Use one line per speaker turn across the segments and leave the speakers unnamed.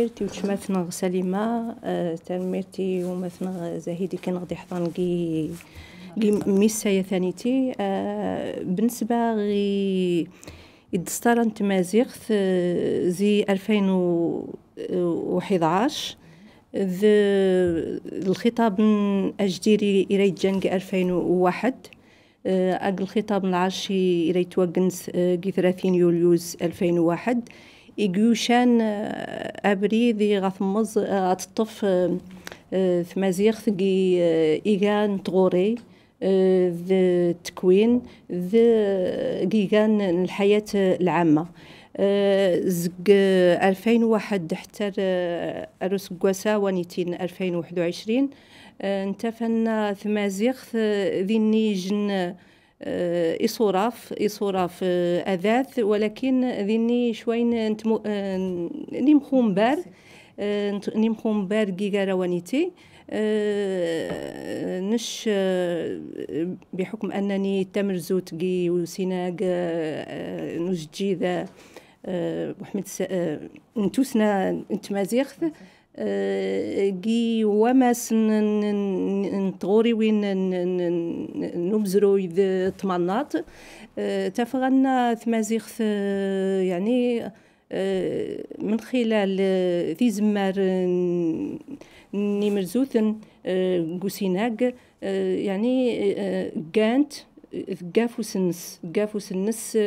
ميرتي وتشماتنا سليمة آه، تنميرتي ميرتي ومثنا زهيدي كنغدي حضن كي كي ميسايا ثانيتي آه، بالنسبة غي انت نتمازيغ آه، زي 2011 ذ الخطاب أجديري إري جان 2001 أقل الخطاب العرشي اريد توقنس كي 30 يوليوز 2001 إيجوشان آه، أبري ذي غثمز أتطف آه، آه، ثمازيخ ثقي إيغان تغوري ذ تكوين ذي قيغان الحياة العامة زق 2001 حتى أروس قواسا ونيتين 2021 انتفن ثمازيخ ذي نيجن آه، إصراف إصراف آه، أذاث ولكن ذني شوين نتمو... آه، نمخون بار نمخون بار جيجا روانيتي نش بحكم أنني تمرزوت جي وسيناق أه نسجي ذا محمد نتوسنا نتمازيخ نعم. آه، جي سن نطغوري وين نمزرو إذ طمناط آه، تفغنا ثمازيخ آه، يعني من خلال ذي زمار نمرزوثن قوسيناق يعني كانت ثقاف سنس ثقاف سنس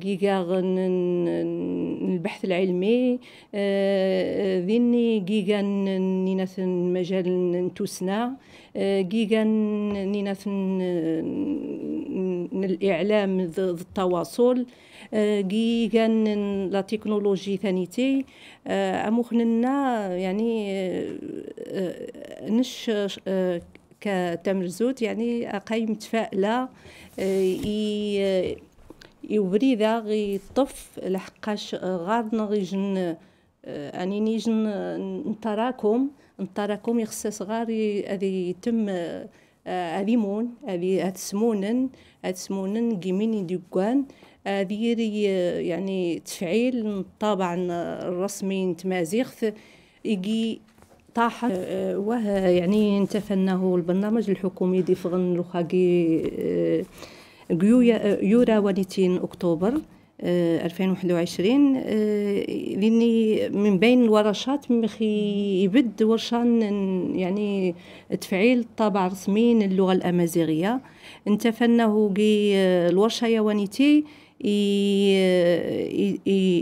كيغاغ البحث العلمي آه، ذيني كيغا نيناث مجال نتوسنا كيغا آه، نيناث الاعلام التواصل كيغا آه، لا تكنولوجي ثانيتي امخننا يعني نش كتامر زود يعني أقاي متفائلة آه، آه، غي طف لحقاش غادنا غيجن يعني آه، نيجن نتراكم نتراكم يخصص غاري هذه يتم أذيمون هذه أتسمونن أتسمونن جيميني ديبوان هذه يعني تفعيل طبعا الرسمي تمازيغث يجي طاحت واه يعني انتفنه البرنامج الحكومي فغن رخاقي آه، آه، يورا وليتين أكتوبر 2021 آه، لاني من بين الورشات مخي يبد ورشان يعني تفعيل طابع رسمي للغه الامازيغيه انتفنه الورشه يوانيتي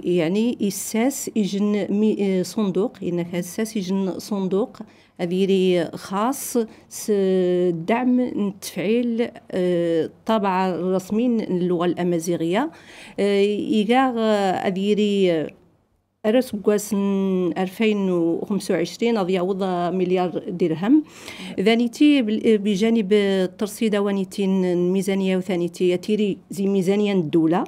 يعني يساس يجن صندوق انك هساس يجن صندوق أذيري خاص دعم تفعيل الطابعة الرسمي للغة الأمازيغية إيغاغ أذيري أرس قواس 2025 أضياوض مليار درهم ذانيتي بجانب الترصيد وانيتي الميزانية وثانيتي يتيري زي ميزانية الدولة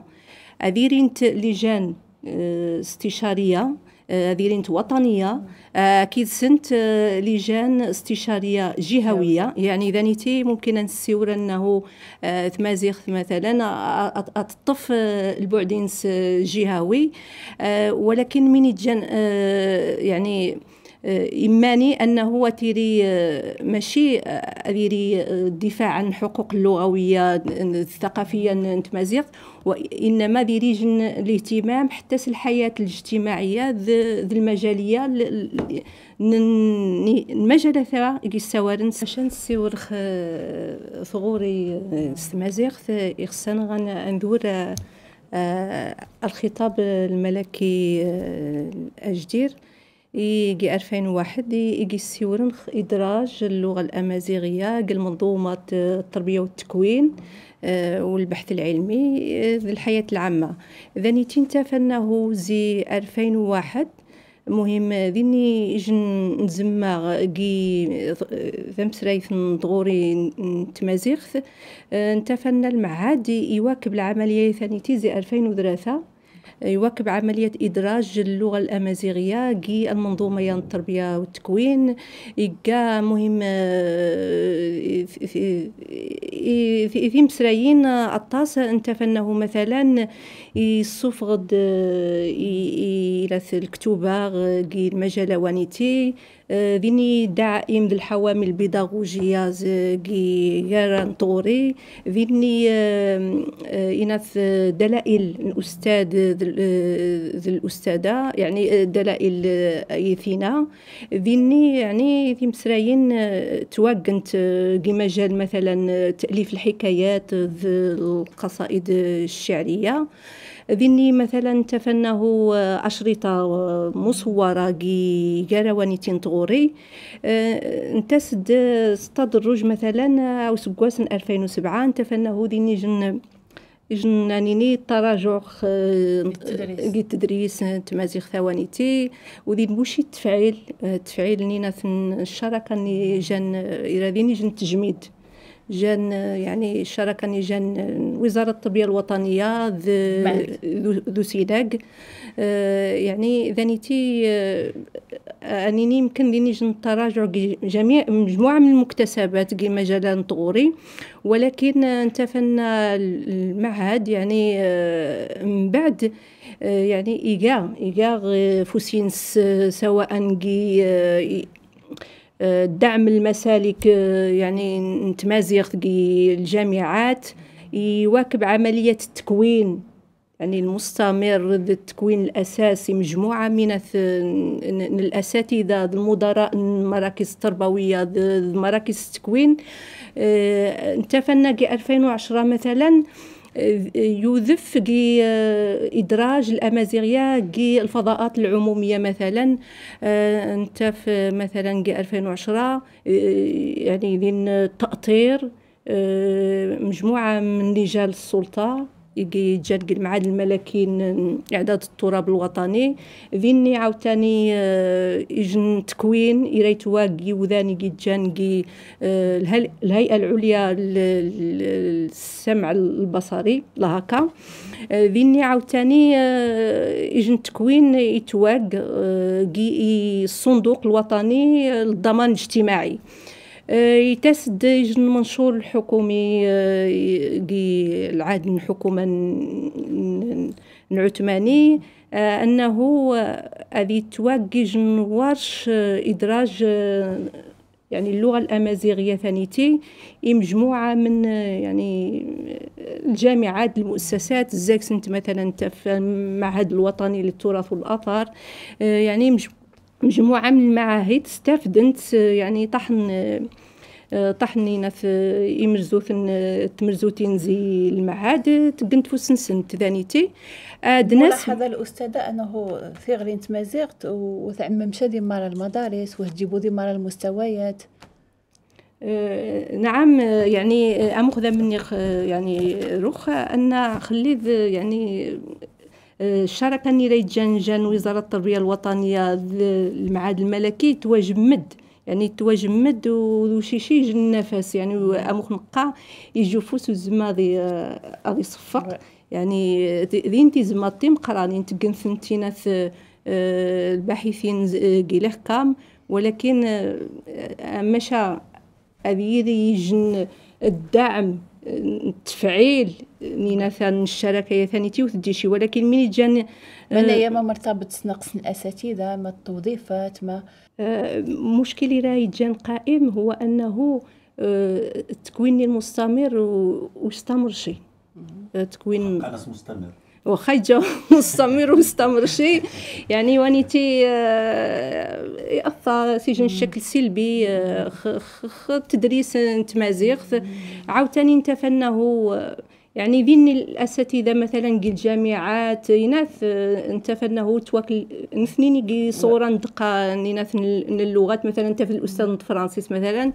أذيرين لجان آه، استشارية ديرينت آه، وطنيه آه، كي سنت آه، لجان استشاريه جهويه يعني اذا نتي ممكن نسيور انه ثمازيخ مثلا اطف البعدين جهوي ولكن من آه يعني إيماني آه، أنه تيري آه، ماشي أريري آه، الدفاع عن حقوق اللغوية الثقافية نتمازيغ وإنما ديريجن الاهتمام حتى الحياة الاجتماعية ذي المجالية المجالة ثرا كيساورن عشان سيور ثغوري استمازيغ إخسان أندور الخطاب الملكي الأجدير يجي 2001 يجي السيورن إدراج اللغة الأمازيغية منظومة التربية والتكوين آه، والبحث العلمي آه، الحياة العامة ذني أنه زي 2001 مهم ذني جن نزماغ كي آه، ذمس رايث نضغوري نتمازيغ نتفنى المعهد يواكب العملية ثاني تيزي 2003 يواكب عملية إدراج اللغة الأمازيغية كي المنظومة ديال التربية والتكوين كا مهم آه، في في مسرايين الطاس انت فانه مثلا يصفغد الى آه، الكتوبة كي المجال وانيتي آه، ذيني دعائم للحوامل البيداغوجية كي يران طوري ذيني إناث دلائل الأستاذ ذي الأستاذة يعني دلائل يثينا ذيني يعني ذي مسرايين آه، تواقنت آه، كما مثلا آه، تأليف الحكايات ذي القصائد الشعرية ذيني مثلا تفنه أشرطة مصورة كي جارواني تنتغوري انتسد استدرج مثلا أو سقواس 2007 تفنه ذيني جن جنانيني التراجع كي التدريس تمازيغ ثوانيتي ودي موشي التفعيل التفعيل نينا الشراكه اللي جان يراديني جن التجميد جان يعني الشراكه اللي جان وزاره الطبيه الوطنيه ذو سيداق آه، يعني ذانيتي آه، انني يمكن لي نجم التراجع جميع مجموعه من المكتسبات كما جلال طغوري ولكن نتفنى المعهد يعني آه، من بعد آه، يعني ايغا ايغا فوسينس سواء كي آه، دعم المسالك يعني نتمازيغ الجامعات يواكب عملية التكوين يعني المستمر التكوين الأساسي مجموعة من الأساتذة المدراء المراكز التربوية مراكز التكوين انتفنا 2010 مثلا آه، يذف كي آه، ادراج الامازيغيه في الفضاءات العموميه مثلا آه، انت في مثلا في 2010 يعني دين التاطير مجموعه من رجال السلطه يتجنقل مع الملكي اعداد التراب الوطني ذيني عاوتاني آه، يجن تكوين واقي وذاني يتجنقي آه، الهيئه العليا للسمع البصري لهكا آه، ذيني عاوتاني يجن تكوين يتواق الصندوق الوطني للضمان الاجتماعي آه، يتسد يجن المنشور الحكومي دي آه، العهد الحكومة العثماني آه، أنه هذه جن ورش إدراج يعني اللغة الأمازيغية ثانيتي مجموعة من يعني الجامعات المؤسسات الزاكسنت مثلا في المعهد الوطني للتراث والأثر يعني مجموعة مجموعة من المعاهد استفدنت يعني طحن طحنينا في يمرزوثن تمرزوتين زي المعاد تقنت فوسنسن تذانيتي دناس ملاحظه الاستاذه انه ثغرين تمازيغت وثعم مشى مارا المدارس دي مارا المستويات آه نعم يعني آه، أمخذ مني يعني روخة أن خليذ يعني شارك نيري جنجن وزاره التربيه الوطنيه المعهد الملكي تواجب مد يعني تواجب مد شي النفس يعني اموخ نقا يجو فوس وزما يعني ذي ادي صفر يعني انت زما تيم قرانين تقن ثنتينا آه، الباحثين قيله كام ولكن آه، مشى هذه يجن الدعم التفعيل نينا ثان الشراكه ثاني تيوث ديشي ولكن من من آه، ايام ما مرتبط نقص الاساتذه ما التوظيفات ما آه، مشكل راه جان قائم هو انه التكوين آه، المستمر ويستمر شيء تكوين مستمر واخا جا مستمر ومستمر شي يعني وانيتي آه، ياثر سي جون شكل سلبي آه، خ خ خ تدريس نتمازيغ عاوتاني انت فانه آه، يعني ذين الاساتذه مثلا كي الجامعات يناث آه، انت فانه توكل نثنين كي صوره ندقه من اللغات مثلا انت في الاستاذ فرانسيس مثلا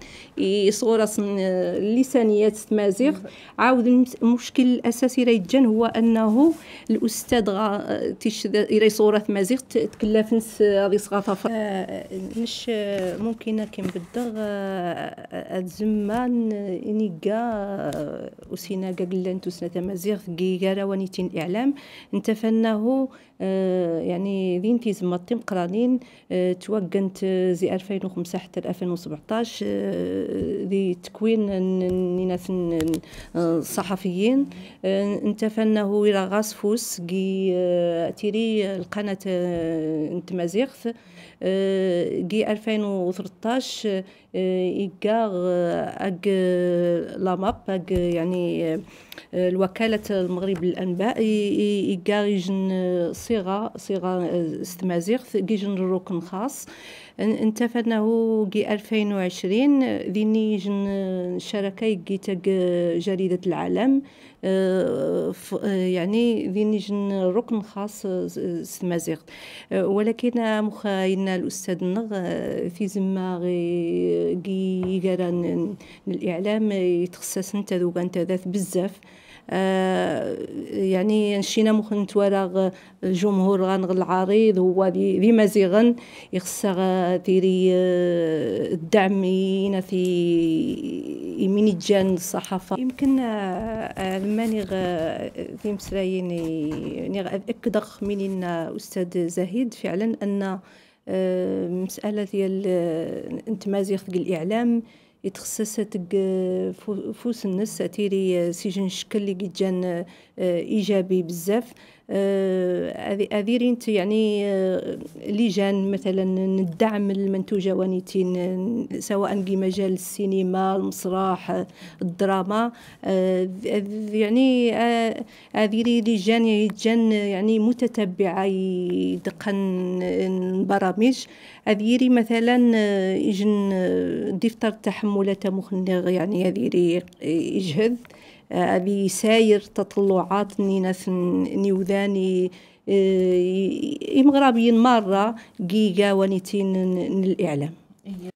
صوره اللسانيات آه، مازيغ عاود المشكل الاساسي راه يتجن هو انه الاستاذ غا آه، تيشري صوره مازيغ تكلف نس غادي صغاطه مش ممكن كي نبدغ الزمان انيكا وسيناكا قلنا دوسنا تمازيغ كيكارا ونيتين الاعلام انتفناه آه، يعني ذين في الطيم قرانين آه، توقنت زي 2005 حتى 2017 آه، ذي تكوين ناس الصحفيين انتفناه الى غاس فوس كي تيري القناة تمازيغ كي 2013 إيكاغ أك لاماب أك يعني الوكالة المغرب للأنباء يكا يجن صيغة صيغة آه، استمازيغ كيجن ركن خاص انتفنه كي 2020 ذيني جن شركة كي جريدة العالم آه، آه، يعني ذيني جن ركن خاص استمازيغ ولكن مخاين الأستاذ نغ في زما كي يقرا الاعلام يتخصص انت ذوك انت ذات بزاف آه، يعني نشينا مخن نتوراغ الجمهور غنغ العريض هو ذي مزيغن يخصها تيري آه، الدعم في يمين جان الصحافة يمكن الماني آه، في مسرايين نأكد من أستاذ زهيد فعلا أن مسألة ديال انتمازيخ الإعلام يتخصص فوس الناس تيري آه، سجن شكل اللي جان آه، ايجابي بزاف آه، أذيرين يعني آه، لجان مثلا ندعم المنتوجة ونيتين آه، سواء في مجال السينما المسرح الدراما يعني هذه لجان يجان يعني متتبعة يدقن البرامج هذه مثلا يجن دفتر تحملات مخنغ يعني هذه يجهد أبي ساير تطلعات نيناس نيوذاني آه، مغربيين مرة جيجا ونتين الإعلام إيه.